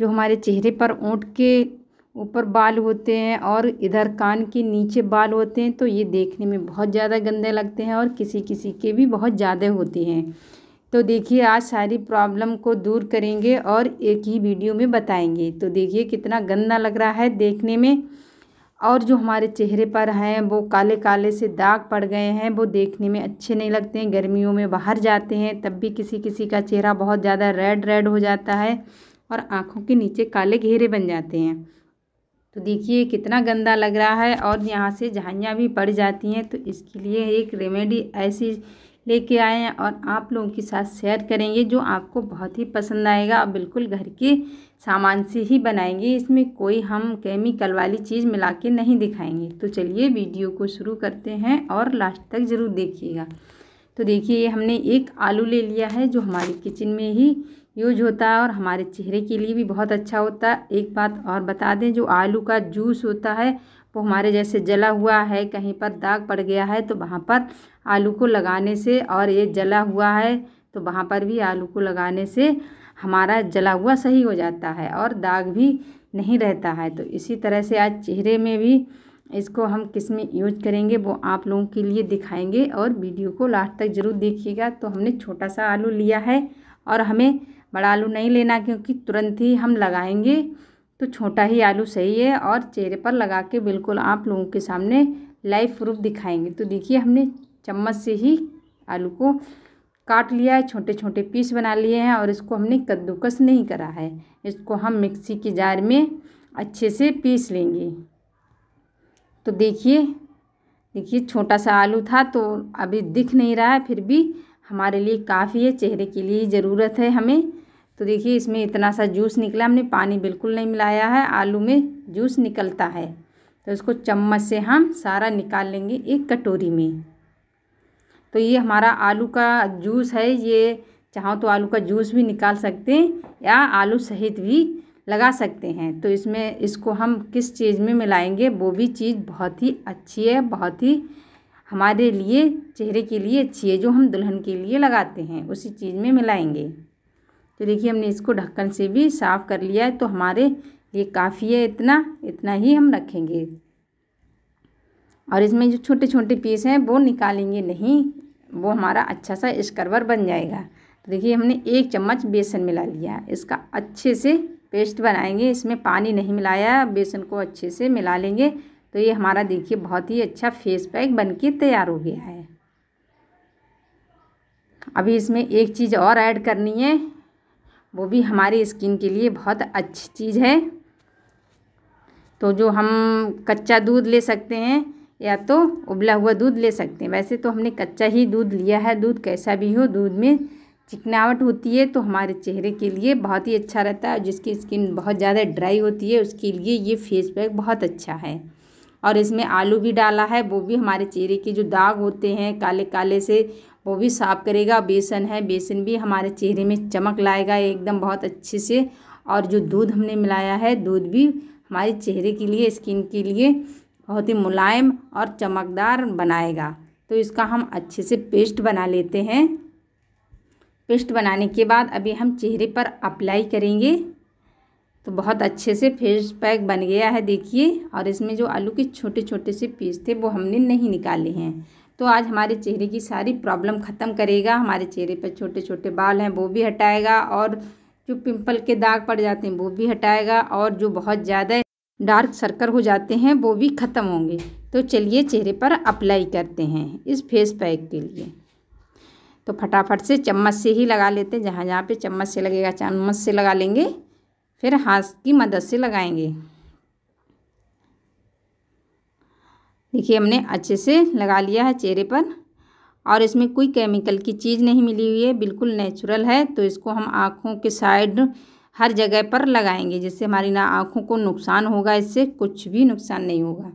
जो हमारे चेहरे पर ऊँट के ऊपर बाल होते हैं और इधर कान के नीचे बाल होते हैं तो ये देखने में बहुत ज़्यादा गंदे लगते हैं और किसी किसी के भी बहुत ज़्यादा होते हैं तो देखिए आज सारी प्रॉब्लम को दूर करेंगे और एक ही वीडियो में बताएंगे तो देखिए कितना गंदा लग रहा है देखने में और जो हमारे चेहरे पर हैं वो काले काले से दाग पड़ गए हैं वो देखने में अच्छे नहीं लगते हैं गर्मियों में बाहर जाते हैं तब भी किसी किसी का चेहरा बहुत ज़्यादा रेड रेड हो जाता है और आँखों के नीचे काले घेरे बन जाते हैं तो देखिए कितना गंदा लग रहा है और यहाँ से झाइयाँ भी पड़ जाती हैं तो इसके लिए एक रेमेडी ऐसी लेके आए हैं और आप लोगों के साथ शेयर करेंगे जो आपको बहुत ही पसंद आएगा और बिल्कुल घर के सामान से ही बनाएंगे इसमें कोई हम केमिकल वाली चीज़ मिला के नहीं दिखाएंगे तो चलिए वीडियो को शुरू करते हैं और लास्ट तक ज़रूर देखिएगा तो देखिए हमने एक आलू ले लिया है जो हमारी किचन में ही यूज होता है और हमारे चेहरे के लिए भी बहुत अच्छा होता है एक बात और बता दें जो आलू का जूस होता है वो हमारे जैसे जला हुआ है कहीं पर दाग पड़ गया है तो वहाँ पर आलू को लगाने से और ये जला हुआ है तो वहाँ पर भी आलू को लगाने से हमारा जला हुआ सही हो जाता है और दाग भी नहीं रहता है तो इसी तरह से आज चेहरे में भी इसको हम किस में यूज करेंगे वो आप लोगों के लिए दिखाएंगे और वीडियो को लास्ट तक ज़रूर देखिएगा तो हमने छोटा सा आलू लिया है और हमें बड़ा आलू नहीं लेना क्योंकि तुरंत ही हम लगाएंगे तो छोटा ही आलू सही है और चेहरे पर लगा के बिल्कुल आप लोगों के सामने लाइव प्रूफ दिखाएंगे तो देखिए हमने चम्मच से ही आलू को काट लिया है छोटे छोटे पीस बना लिए हैं और इसको हमने कद्दूकस नहीं करा है इसको हम मिक्सी की जार में अच्छे से पीस लेंगे तो देखिए देखिए छोटा सा आलू था तो अभी दिख नहीं रहा है फिर भी हमारे लिए काफ़ी है चेहरे के लिए ज़रूरत है हमें तो देखिए इसमें इतना सा जूस निकला हमने पानी बिल्कुल नहीं मिलाया है आलू में जूस निकलता है तो इसको चम्मच से हम सारा निकाल लेंगे एक कटोरी में तो ये हमारा आलू का जूस है ये चाहो तो आलू का जूस भी निकाल सकते हैं या आलू सहित भी लगा सकते हैं तो इसमें इसको हम किस चीज़ में मिलाएंगे वो भी चीज़ बहुत ही अच्छी है बहुत ही हमारे लिए चेहरे के लिए अच्छी है जो हम दुल्हन के लिए लगाते हैं उसी चीज़ में मिलाएंगे तो देखिए हमने इसको ढक्कन से भी साफ़ कर लिया है तो हमारे लिए काफ़ी है इतना इतना ही हम रखेंगे और इसमें जो छोटे छोटे पीस हैं वो निकालेंगे नहीं वो हमारा अच्छा सा स्करवर बन जाएगा तो देखिए हमने एक चम्मच बेसन मिला लिया इसका अच्छे से पेस्ट बनाएंगे इसमें पानी नहीं मिलाया बेसन को अच्छे से मिला लेंगे तो ये हमारा देखिए बहुत ही अच्छा फेस पैक के तैयार हो गया है अभी इसमें एक चीज़ और ऐड करनी है वो भी हमारी स्किन के लिए बहुत अच्छी चीज़ है तो जो हम कच्चा दूध ले सकते हैं या तो उबला हुआ दूध ले सकते हैं वैसे तो हमने कच्चा ही दूध लिया है दूध कैसा भी हो दूध में चिकनावट होती है तो हमारे चेहरे के लिए बहुत ही अच्छा रहता है और जिसकी स्किन बहुत ज़्यादा ड्राई होती है उसके लिए ये फेस पैक बहुत अच्छा है और इसमें आलू भी डाला है वो भी हमारे चेहरे के जो दाग होते हैं काले काले से वो भी साफ़ करेगा बेसन है बेसन भी हमारे चेहरे में चमक लाएगा एकदम बहुत अच्छे से और जो दूध हमने मिलाया है दूध भी हमारे चेहरे के लिए स्किन के लिए बहुत ही मुलायम और चमकदार बनाएगा तो इसका हम अच्छे से पेस्ट बना लेते हैं पेस्ट बनाने के बाद अभी हम चेहरे पर अप्लाई करेंगे तो बहुत अच्छे से फेस पैक बन गया है देखिए और इसमें जो आलू के छोटे छोटे से पीस थे वो हमने नहीं निकाले हैं तो आज हमारे चेहरे की सारी प्रॉब्लम ख़त्म करेगा हमारे चेहरे पर छोटे छोटे बाल हैं वो भी हटाएगा और जो पिंपल के दाग पड़ जाते हैं वो भी हटाएगा और जो बहुत ज़्यादा डार्क सर्कल हो जाते हैं वो भी ख़त्म होंगे तो चलिए चेहरे पर अप्लाई करते हैं इस फेस पैक के लिए तो फटाफट से चम्मच से ही लगा लेते हैं जहाँ जहाँ पे चम्मच से लगेगा चम्मच से लगा लेंगे फिर हाथ की मदद से लगाएंगे देखिए हमने अच्छे से लगा लिया है चेहरे पर और इसमें कोई केमिकल की चीज़ नहीं मिली हुई है बिल्कुल नेचुरल है तो इसको हम आँखों के साइड हर जगह पर लगाएंगे जिससे हमारी ना आँखों को नुकसान होगा इससे कुछ भी नुकसान नहीं होगा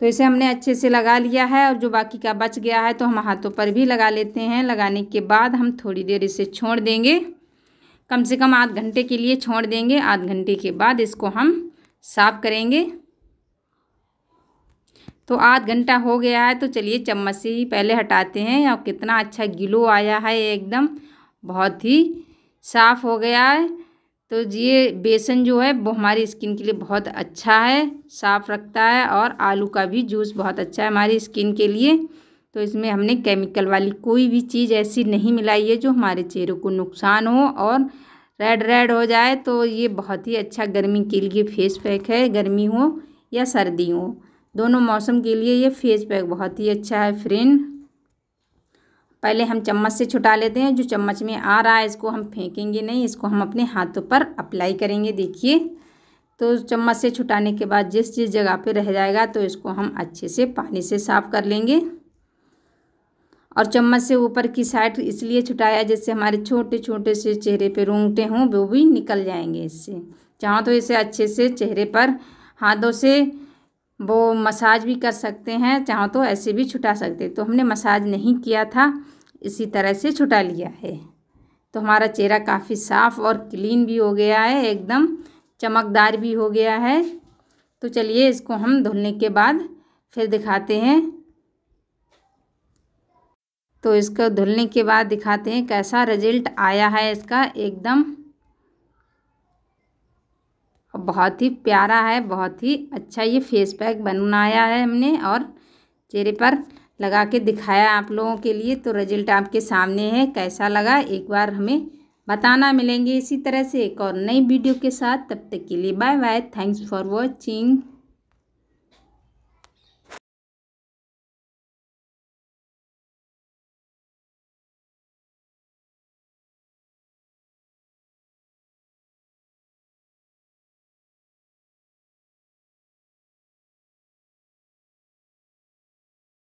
तो इसे हमने अच्छे से लगा लिया है और जो बाकी का बच गया है तो हम हाथों पर भी लगा लेते हैं लगाने के बाद हम थोड़ी देर इसे छोड़ देंगे कम से कम आध घंटे के लिए छोड़ देंगे आध घंटे के बाद इसको हम साफ़ करेंगे तो आध घंटा हो गया है तो चलिए चम्मच से ही पहले हटाते हैं और कितना अच्छा गिलो आया है एकदम बहुत ही साफ़ हो गया है तो ये बेसन जो है वो हमारी स्किन के लिए बहुत अच्छा है साफ़ रखता है और आलू का भी जूस बहुत अच्छा है हमारी स्किन के लिए तो इसमें हमने केमिकल वाली कोई भी चीज़ ऐसी नहीं मिलाई है जो हमारे चेहरे को नुकसान हो और रेड रेड हो जाए तो ये बहुत ही अच्छा गर्मी के लिए फेस पैक है गर्मी हो या सर्दी हो दोनों मौसम के लिए ये फेस पैक बहुत ही अच्छा है फ्रेंड पहले हम चम्मच से छुटा लेते हैं जो चम्मच में आ रहा है इसको हम फेंकेंगे नहीं इसको हम अपने हाथों पर अप्लाई करेंगे देखिए तो चम्मच से छुटाने के बाद जिस जिस जगह पे रह जाएगा तो इसको हम अच्छे से पानी से साफ़ कर लेंगे और चम्मच से ऊपर की साइड इसलिए छुटाया जिससे हमारे छोटे छोटे से चेहरे पे रोंगटे हों वो भी निकल जाएंगे इससे चाहो तो इसे अच्छे से चेहरे पर हाथों से वो मसाज भी कर सकते हैं चाहो तो ऐसे भी छुटा सकते तो हमने मसाज नहीं किया था इसी तरह से छुटा लिया है तो हमारा चेहरा काफ़ी साफ़ और क्लीन भी हो गया है एकदम चमकदार भी हो गया है तो चलिए इसको हम धुलने के बाद फिर दिखाते हैं तो इसको धुलने के बाद दिखाते हैं कैसा रिजल्ट आया है इसका एकदम बहुत ही प्यारा है बहुत ही अच्छा ये फेस पैक बनाया है हमने और चेहरे पर लगा के दिखाया आप लोगों के लिए तो रिजल्ट आपके सामने है कैसा लगा एक बार हमें बताना मिलेंगे इसी तरह से एक और नई वीडियो के साथ तब तक के लिए bye bye thanks for watching